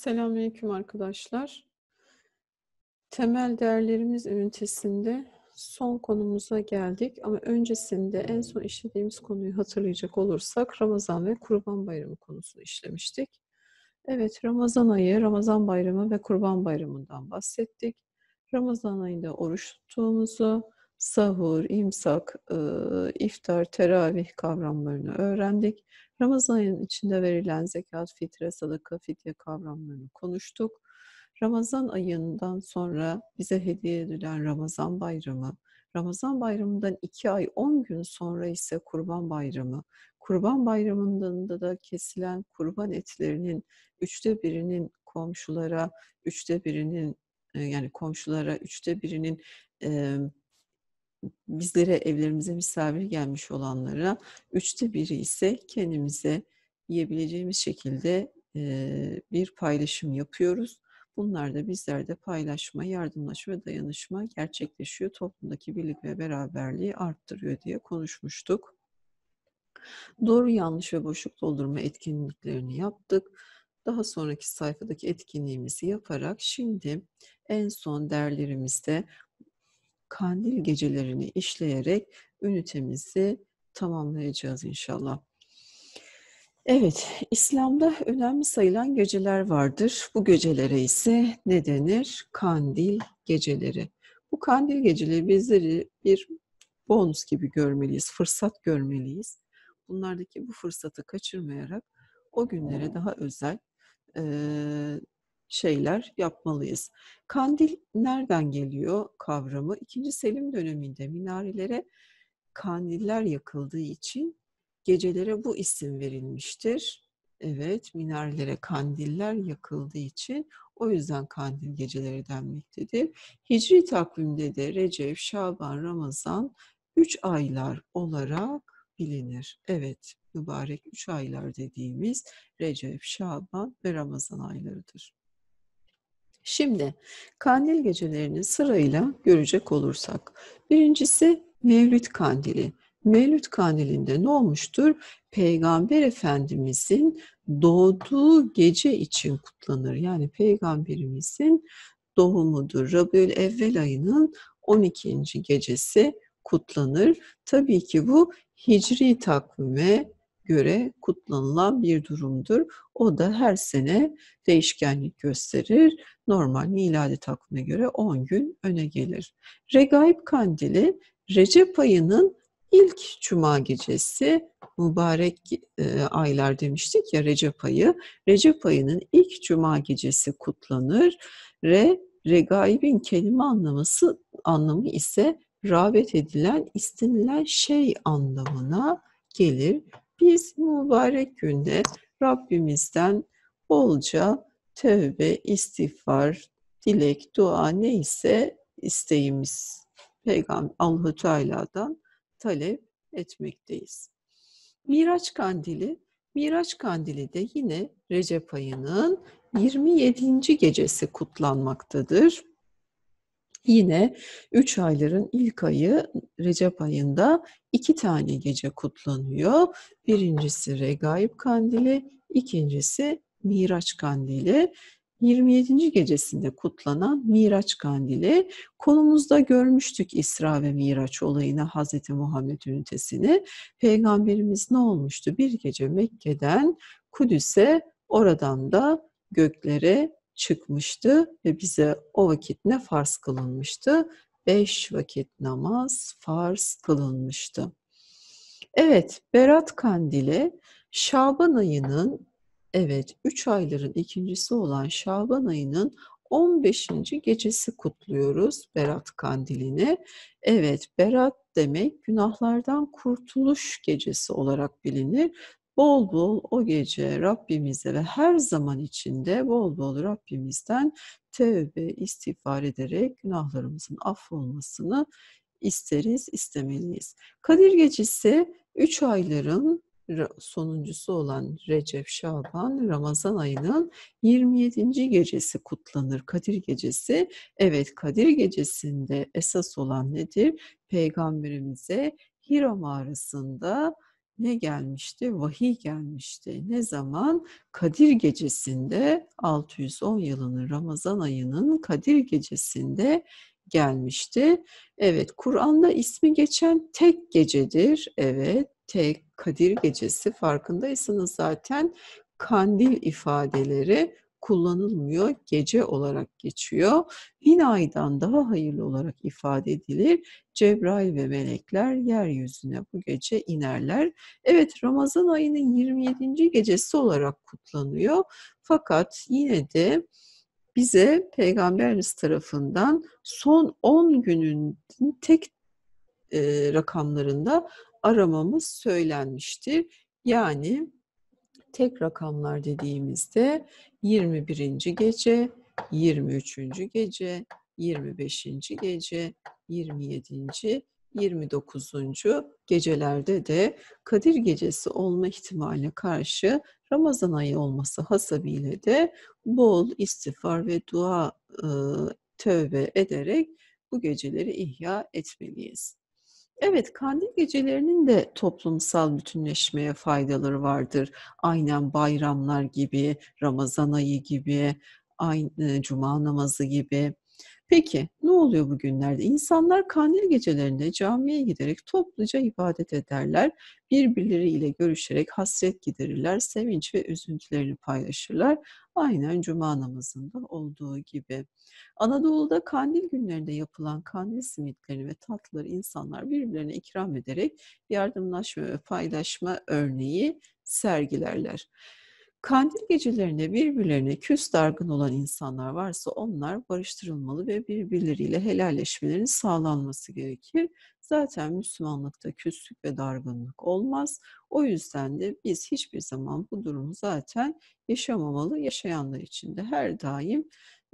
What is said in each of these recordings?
Selamünaleyküm arkadaşlar. Temel değerlerimiz ünitesinde son konumuza geldik ama öncesinde en son işlediğimiz konuyu hatırlayacak olursak Ramazan ve Kurban Bayramı konusunu işlemiştik. Evet Ramazan ayı, Ramazan Bayramı ve Kurban Bayramı'ndan bahsettik. Ramazan ayında oruç tuttuğumuzu, sahur, imsak, iftar, teravih kavramlarını öğrendik. Ramazan ayının içinde verilen zekat, fitre, sadaka, fidye kavramlarını konuştuk. Ramazan ayından sonra bize hediye edilen Ramazan bayramı, Ramazan bayramından iki ay on gün sonra ise Kurban Bayramı. Kurban Bayramı'nda da kesilen kurban etlerinin üçte birinin komşulara, üçte birinin yani komşulara üçte birinin e, bizlere evlerimize misafir gelmiş olanlara üçte biri ise kendimize yiyebileceğimiz şekilde bir paylaşım yapıyoruz. Bunlar da bizlerde paylaşma, yardımlaşma ve dayanışma gerçekleşiyor. Toplumdaki birlik ve beraberliği arttırıyor diye konuşmuştuk. Doğru yanlış ve boşluk doldurma etkinliklerini yaptık. Daha sonraki sayfadaki etkinliğimizi yaparak şimdi en son derlerimizde kandil gecelerini işleyerek ünitemizi tamamlayacağız inşallah. Evet, İslam'da önemli sayılan geceler vardır. Bu gecelere ise ne denir? Kandil geceleri. Bu kandil geceleri bizleri bir bonus gibi görmeliyiz, fırsat görmeliyiz. Bunlardaki bu fırsatı kaçırmayarak o günlere daha özel, şeyler yapmalıyız. Kandil nereden geliyor kavramı? İkinci Selim döneminde minarelere kandiller yakıldığı için gecelere bu isim verilmiştir. Evet, minarelere kandiller yakıldığı için o yüzden kandil geceleri denmektedir. Hicri takvimde de Recep, Şaban, Ramazan 3 aylar olarak bilinir. Evet, mübarek 3 aylar dediğimiz Recep, Şaban ve Ramazan aylarıdır. Şimdi kandil gecelerini sırayla görecek olursak. Birincisi Mevlüt Kandili. Mevlüt Kandili'nde ne olmuştur? Peygamber Efendimizin doğduğu gece için kutlanır. Yani Peygamberimizin doğumudur. Rabül Evvel ayının 12. gecesi kutlanır. Tabii ki bu hicri takvime göre kutlanılan bir durumdur. O da her sene değişkenlik gösterir. Normal miladi takvime göre 10 gün öne gelir. Regaib kandili Recep ayının ilk cuma gecesi mübarek e, aylar demiştik ya Recep ayı. Recep ayının ilk cuma gecesi kutlanır Re regaibin kelime anlaması anlamı ise rağbet edilen, istenilen şey anlamına gelir biz mübarek günde Rabbimizden bolca tövbe, istiğfar, dilek, dua neyse isteğimiz Peygamber Allahu Teala'dan talep etmekteyiz. Miraç kandili, Miraç kandili de yine Recep ayının 27. gecesi kutlanmaktadır. Yine 3 ayların ilk ayı Recep ayında iki tane gece kutlanıyor. Birincisi Regaib Kandili, ikincisi Miraç Kandili. 27. gecesinde kutlanan Miraç Kandili. Konumuzda görmüştük İsra ve Miraç olayına Hz. Muhammed ünitesini. Peygamberimiz ne olmuştu? Bir gece Mekke'den Kudüs'e, oradan da göklere çıkmıştı ve bize o vakit ne farz kılınmıştı? Beş vakit namaz farz kılınmıştı. Evet, Berat Kandili Şaban ayının evet üç ayların ikincisi olan Şaban ayının 15. gecesi kutluyoruz Berat Kandili'ni. Evet, Berat demek günahlardan kurtuluş gecesi olarak bilinir bol bol o gece Rabbimize ve her zaman içinde bol bol Rabbimizden tevbe, istiğfar ederek günahlarımızın affolmasını isteriz, istemeliyiz. Kadir Gecesi 3 ayların sonuncusu olan Recep, Şaban, Ramazan ayının 27. gecesi kutlanır. Kadir Gecesi. Evet Kadir Gecesi'nde esas olan nedir? Peygamberimize Hira mağarasında ne gelmişti? Vahiy gelmişti. Ne zaman? Kadir gecesinde 610 yılının Ramazan ayının Kadir gecesinde gelmişti. Evet, Kur'an'da ismi geçen tek gecedir. Evet, tek Kadir gecesi. Farkındaysanız zaten kandil ifadeleri kullanılmıyor. Gece olarak geçiyor. Yine aydan daha hayırlı olarak ifade edilir. Cebrail ve melekler yeryüzüne bu gece inerler. Evet Ramazan ayının 27. gecesi olarak kutlanıyor. Fakat yine de bize Peygamberimiz tarafından son 10 günün tek e, rakamlarında aramamız söylenmiştir. Yani tek rakamlar dediğimizde 21. gece, 23. gece, 25. gece, 27. 29. gecelerde de Kadir gecesi olma ihtimaline karşı Ramazan ayı olması hasabıyla de bol istiğfar ve dua e, tövbe ederek bu geceleri ihya etmeliyiz. Evet, kandil gecelerinin de toplumsal bütünleşmeye faydaları vardır. Aynen bayramlar gibi, Ramazan ayı gibi, aynı e, cuma namazı gibi. Peki ne oluyor bugünlerde? İnsanlar kandil gecelerinde camiye giderek topluca ibadet ederler. Birbirleriyle görüşerek hasret giderirler, sevinç ve üzüntülerini paylaşırlar. Aynen cuma namazında olduğu gibi. Anadolu'da kandil günlerinde yapılan kandil simitleri ve tatlıları insanlar birbirlerine ikram ederek yardımlaşma ve paylaşma örneği sergilerler. Kandil gecelerinde birbirlerine küs dargın olan insanlar varsa onlar barıştırılmalı ve birbirleriyle helalleşmelerinin sağlanması gerekir. Zaten Müslümanlıkta küslük ve dargınlık olmaz. O yüzden de biz hiçbir zaman bu durumu zaten yaşamamalı. Yaşayanlar için de her daim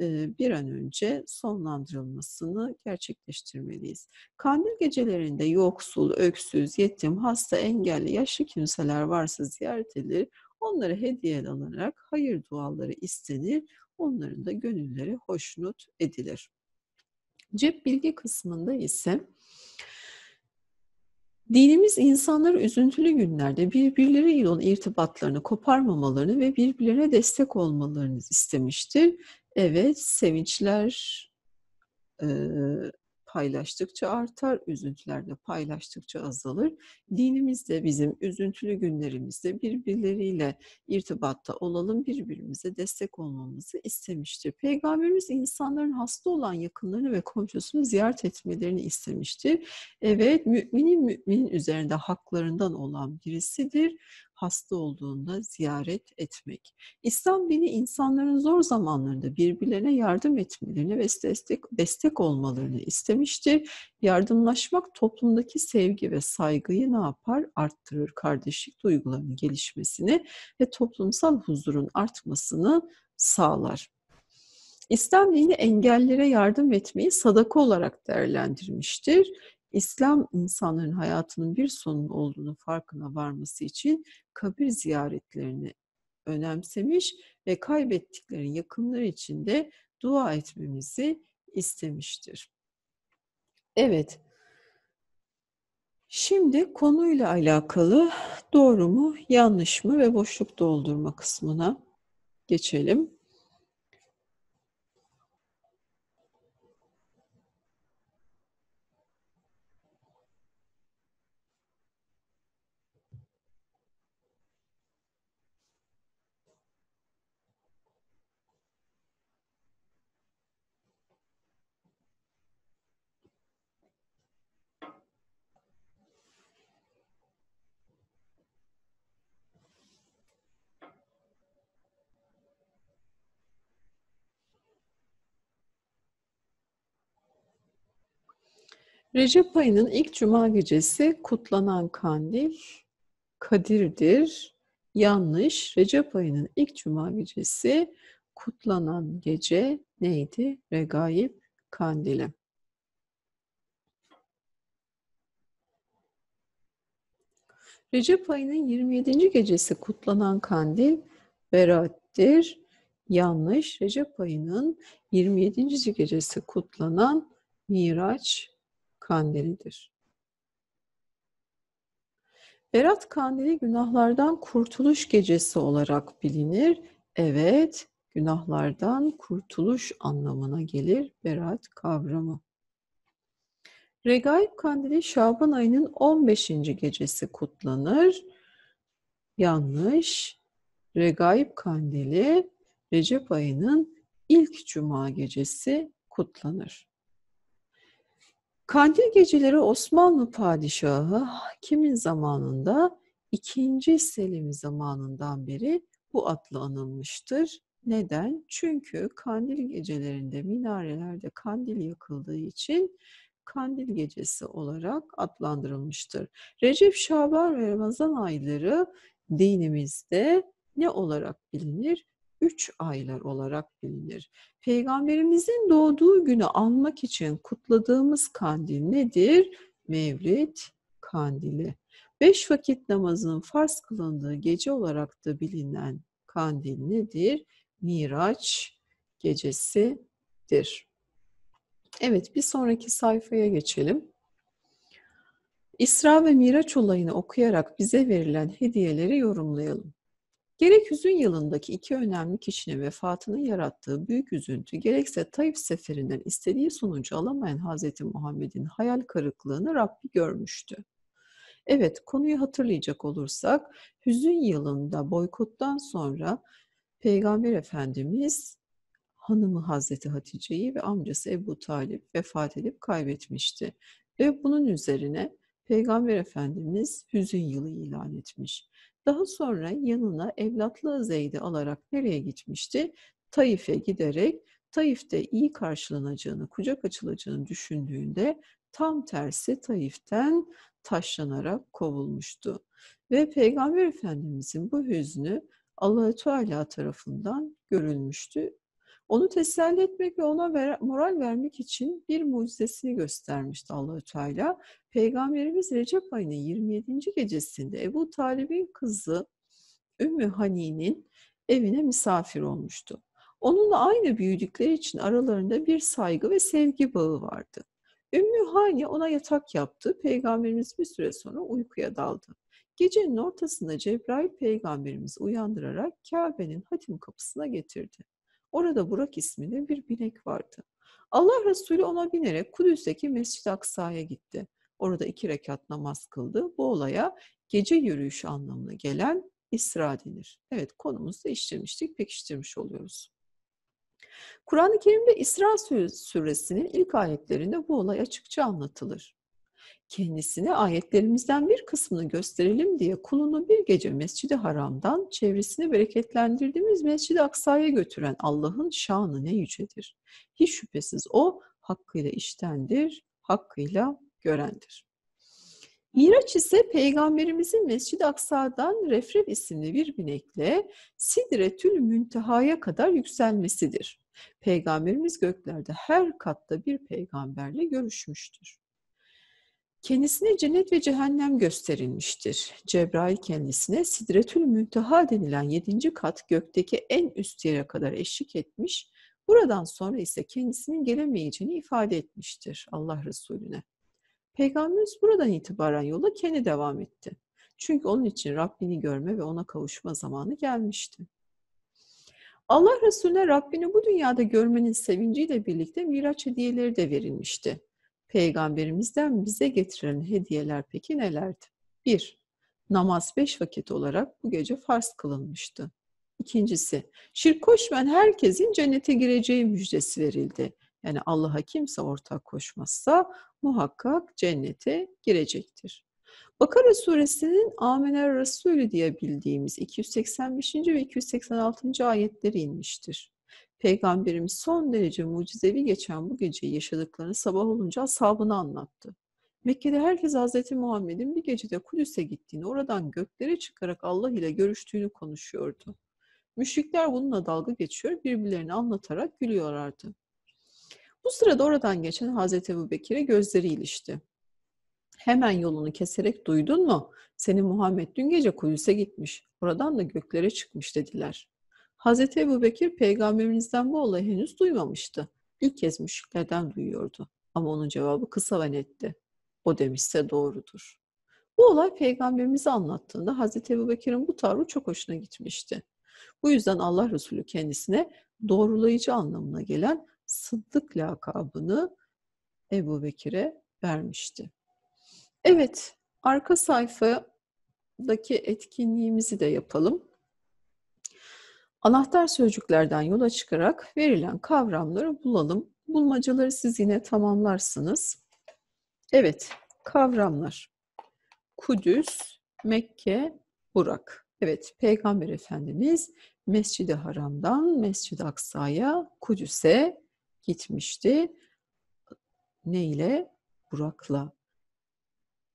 e, bir an önce sonlandırılmasını gerçekleştirmeliyiz. Kandil gecelerinde yoksul, öksüz, yetim, hasta, engelli, yaşlı kimseler varsa ziyaret edilir Onlara hediye alınarak hayır duaları istenir, onların da gönülleri hoşnut edilir. Cep bilgi kısmında ise Dinimiz insanları üzüntülü günlerde birbirleriyle olan irtibatlarını koparmamalarını ve birbirlerine destek olmalarını istemiştir. Evet, sevinçler, paylaştıkça artar, üzüntüler de paylaştıkça azalır. Dinimizde bizim üzüntülü günlerimizde birbirleriyle irtibatta olalım, birbirimize destek olmamızı istemiştir. Peygamberimiz insanların hasta olan yakınlarını ve komşusunu ziyaret etmelerini istemiştir. Evet, müminin müminin üzerinde haklarından olan birisidir hasta olduğunda ziyaret etmek. İslam dini insanların zor zamanlarında birbirlerine yardım etmelerini ve destek, destek olmalarını istemiştir. Yardımlaşmak toplumdaki sevgi ve saygıyı ne yapar? Arttırır kardeşlik duygularının gelişmesini ve toplumsal huzurun artmasını sağlar. İslam dini engellere yardım etmeyi sadaka olarak değerlendirmiştir. İslam insanların hayatının bir sonun olduğunu farkına varması için kabir ziyaretlerini önemsemiş ve kaybettikleri yakınları için de dua etmemizi istemiştir. Evet. Şimdi konuyla alakalı doğru mu, yanlış mı ve boşluk doldurma kısmına geçelim. Recep ayının ilk cuma gecesi kutlanan kandil Kadir'dir. Yanlış. Recep ayının ilk cuma gecesi kutlanan gece neydi? Regaib kandili. Recep ayının 27. gecesi kutlanan kandil Berat'tir. Yanlış. Recep ayının 27. gecesi kutlanan Miraç kandilidir. Berat kandili günahlardan kurtuluş gecesi olarak bilinir. Evet, günahlardan kurtuluş anlamına gelir berat kavramı. Regaib kandili Şaban ayının 15. gecesi kutlanır. Yanlış. Regaib kandili Recep ayının ilk cuma gecesi kutlanır. Kandil geceleri Osmanlı padişahı kimin zamanında? İkinci Selim zamanından beri bu adla anılmıştır. Neden? Çünkü kandil gecelerinde minarelerde kandil yakıldığı için kandil gecesi olarak adlandırılmıştır. Recep, Şaban ve Ramazan ayları dinimizde ne olarak bilinir? üç aylar olarak bilinir. Peygamberimizin doğduğu günü almak için kutladığımız kandil nedir? Mevlid kandili. Beş vakit namazının farz kılındığı gece olarak da bilinen kandil nedir? Miraç gecesidir. Evet bir sonraki sayfaya geçelim. İsra ve Miraç olayını okuyarak bize verilen hediyeleri yorumlayalım. Gerek hüzün yılındaki iki önemli kişinin vefatının yarattığı büyük üzüntü, gerekse Taif seferinden istediği sonucu alamayan Hazreti Muhammed'in hayal kırıklığını Rabbi görmüştü. Evet, konuyu hatırlayacak olursak, hüzün yılında boykottan sonra Peygamber Efendimiz hanımı Hazreti Hatice'yi ve amcası Ebu Talip vefat edip kaybetmişti. Ve bunun üzerine Peygamber Efendimiz hüzün yılı ilan etmiş. Daha sonra yanına evlatlığı Zeyd'i alarak nereye gitmişti? Taif'e giderek Taif'te iyi karşılanacağını, kucak açılacağını düşündüğünde tam tersi Taif'ten taşlanarak kovulmuştu. Ve Peygamber Efendimizin bu hüznü allah Teala tarafından görülmüştü onu teselli etmek ve ona ver, moral vermek için bir mucizesini göstermişti Allahü Teala. Peygamberimiz Recep ayının 27. gecesinde Ebu Talib'in kızı Ümmü Hani'nin evine misafir olmuştu. Onunla aynı büyüdükleri için aralarında bir saygı ve sevgi bağı vardı. Ümmü Hani ona yatak yaptı. Peygamberimiz bir süre sonra uykuya daldı. Gecenin ortasında Cebrail peygamberimizi uyandırarak Kabe'nin hatim kapısına getirdi. Orada Burak isminde bir binek vardı. Allah Resulü ona binerek Kudüs'teki Mescid-i Aksa'ya gitti. Orada iki rekat namaz kıldı. Bu olaya gece yürüyüş anlamına gelen İsra denir. Evet konumuzu işlemiştik, pekiştirmiş oluyoruz. Kur'an-ı Kerim'de İsra suresinin ilk ayetlerinde bu olay açıkça anlatılır kendisine ayetlerimizden bir kısmını gösterelim diye kulunu bir gece Mescid-i Haram'dan çevresini bereketlendirdiğimiz Mescid-i Aksa'ya götüren Allah'ın şanı ne yücedir. Hiç şüphesiz o hakkıyla iştendir, hakkıyla görendir. Miraç ise Peygamberimizin Mescid-i Aksa'dan Refref isimli bir binekle Sidretül Münteha'ya kadar yükselmesidir. Peygamberimiz göklerde her katta bir peygamberle görüşmüştür. Kendisine cennet ve cehennem gösterilmiştir. Cebrail kendisine Sidretül Münteha denilen yedinci kat gökteki en üst yere kadar eşlik etmiş, buradan sonra ise kendisinin gelemeyeceğini ifade etmiştir Allah Resulüne. Peygamberimiz buradan itibaren yola kendi devam etti. Çünkü onun için Rabbini görme ve ona kavuşma zamanı gelmişti. Allah Resulüne Rabbini bu dünyada görmenin sevinciyle birlikte miraç hediyeleri de verilmişti. Peygamberimizden bize getirilen hediyeler peki nelerdi? 1. Namaz beş vakit olarak bu gece farz kılınmıştı. İkincisi, şirk koşmayan herkesin cennete gireceği müjdesi verildi. Yani Allah'a kimse ortak koşmazsa muhakkak cennete girecektir. Bakara suresinin Amener Resulü diye bildiğimiz 285. ve 286. ayetleri inmiştir. Peygamberimiz son derece mucizevi geçen bu geceyi yaşadıklarını sabah olunca ashabına anlattı. Mekke'de herkes Hazreti Muhammed'in bir gecede Kudüs'e gittiğini, oradan göklere çıkarak Allah ile görüştüğünü konuşuyordu. Müşrikler bununla dalga geçiyor, birbirlerini anlatarak gülüyorlardı. Bu sırada oradan geçen Hazreti Ebu Bekir'e gözleri ilişti. Hemen yolunu keserek duydun mu? Seni Muhammed dün gece Kudüs'e gitmiş, oradan da göklere çıkmış dediler. Hazreti Ebu Bekir peygamberimizden bu olayı henüz duymamıştı. İlk kez müşriklerden duyuyordu. Ama onun cevabı kısa ve netti. O demişse doğrudur. Bu olay peygamberimize anlattığında Hazreti Ebu Bekir'in bu tavrı çok hoşuna gitmişti. Bu yüzden Allah Resulü kendisine doğrulayıcı anlamına gelen Sıddık lakabını Ebu Bekir'e vermişti. Evet, arka sayfadaki etkinliğimizi de yapalım. Anahtar sözcüklerden yola çıkarak verilen kavramları bulalım. Bulmacaları siz yine tamamlarsınız. Evet, kavramlar. Kudüs, Mekke, Burak. Evet, Peygamber Efendimiz Mescid-i Haram'dan Mescid-i Aksa'ya, Kudüs'e gitmişti. Ne ile? Burak'la.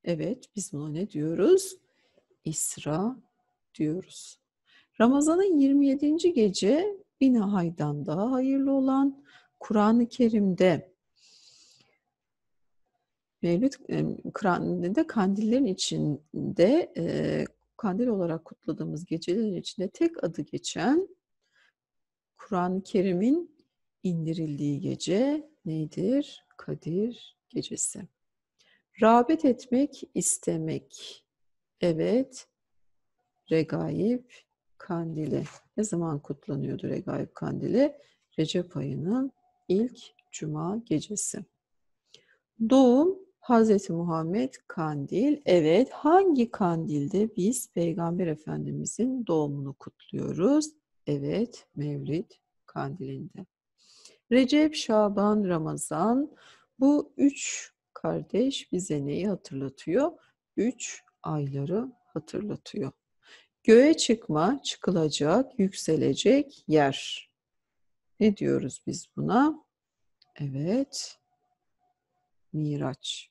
Evet, biz buna ne diyoruz? İsra diyoruz. Ramazan'ın 27. gece Binahay'dan daha hayırlı olan Kur'an-ı Kerim'de Mevlid Kur'an'da kandillerin içinde e, kandil olarak kutladığımız gecelerin içinde tek adı geçen Kur'an-ı Kerim'in indirildiği gece nedir? Kadir gecesi. Rabet etmek, istemek. Evet, regaib Kandili ne zaman kutlanıyordu Regaib Kandili? Recep ayının ilk cuma gecesi. Doğum Hazreti Muhammed Kandil. Evet hangi kandilde biz Peygamber Efendimizin doğumunu kutluyoruz? Evet Mevlid kandilinde. Recep, Şaban, Ramazan bu üç kardeş bize neyi hatırlatıyor? Üç ayları hatırlatıyor. Göğe çıkma, çıkılacak, yükselecek yer. Ne diyoruz biz buna? Evet. Miraç.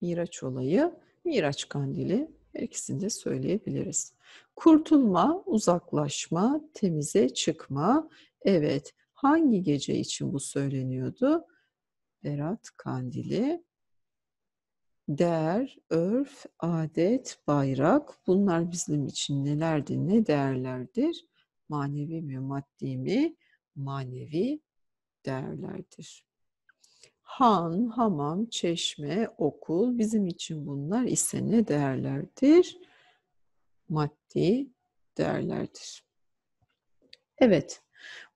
Miraç olayı, Miraç kandili. Her ikisini de söyleyebiliriz. Kurtulma, uzaklaşma, temize çıkma. Evet. Hangi gece için bu söyleniyordu? Berat kandili değer, örf, adet, bayrak bunlar bizim için nelerdir, ne değerlerdir? Manevi mi, maddi mi? Manevi değerlerdir. Han, hamam, çeşme, okul bizim için bunlar ise ne değerlerdir? Maddi değerlerdir. Evet,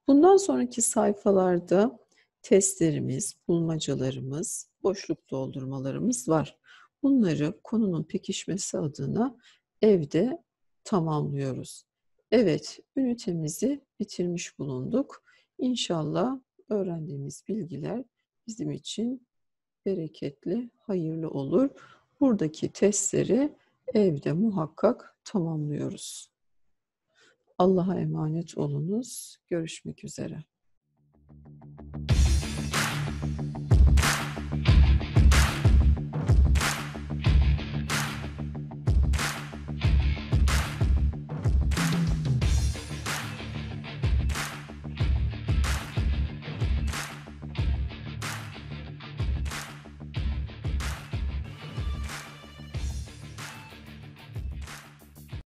bundan sonraki sayfalarda testlerimiz, bulmacalarımız, boşluk doldurmalarımız var. Bunları konunun pekişmesi adına evde tamamlıyoruz. Evet, ünitemizi bitirmiş bulunduk. İnşallah öğrendiğimiz bilgiler bizim için bereketli, hayırlı olur. Buradaki testleri evde muhakkak tamamlıyoruz. Allah'a emanet olunuz. Görüşmek üzere.